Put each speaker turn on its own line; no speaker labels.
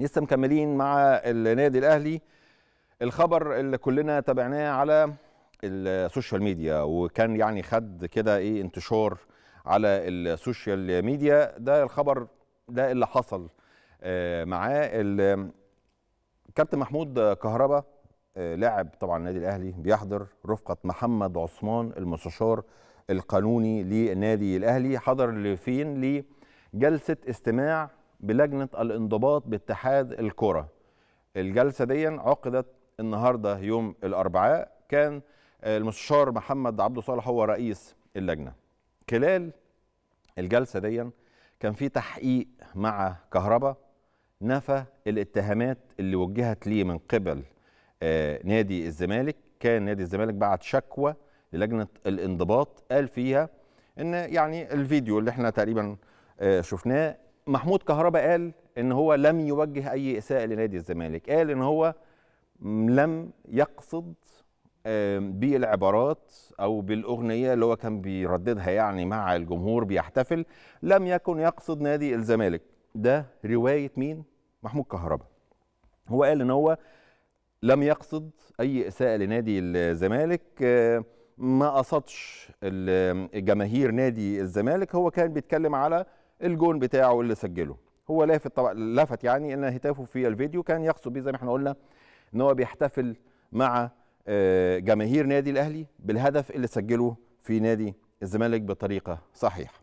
لسه مكملين مع النادي الاهلي الخبر اللي كلنا تابعناه على السوشيال ميديا وكان يعني خد كده ايه انتشار على السوشيال ميديا ده الخبر ده اللي حصل آه، معاه الكابتن محمود كهربا آه، لاعب طبعا النادي الاهلي بيحضر رفقه محمد عثمان المستشار القانوني للنادي الاهلي حضر لفين لجلسه استماع بلجنه الانضباط باتحاد الكره الجلسه دي عقدت النهارده يوم الاربعاء كان المستشار محمد عبده صالح هو رئيس اللجنه خلال الجلسه دي كان في تحقيق مع كهربا نفى الاتهامات اللي وجهت ليه من قبل آه، نادي الزمالك كان نادي الزمالك بعت شكوى للجنه الانضباط قال فيها ان يعني الفيديو اللي احنا تقريبا آه، شفناه محمود كهربا قال ان هو لم يوجه اي اساءه لنادي الزمالك قال ان هو لم يقصد بالعبارات او بالاغنيه اللي هو كان بيرددها يعني مع الجمهور بيحتفل لم يكن يقصد نادي الزمالك ده روايه مين محمود كهربا هو قال ان هو لم يقصد اي اساءه لنادي الزمالك ما قصدش جماهير نادي الزمالك هو كان بيتكلم على الجون بتاعه اللي سجله هو لافت طبعا لفت يعني ان هتافه في الفيديو كان يقصد بيه زي ما احنا قلنا ان هو بيحتفل مع آه، جماهير نادي الاهلي بالهدف اللي سجله في نادي الزمالك بطريقه صحيحه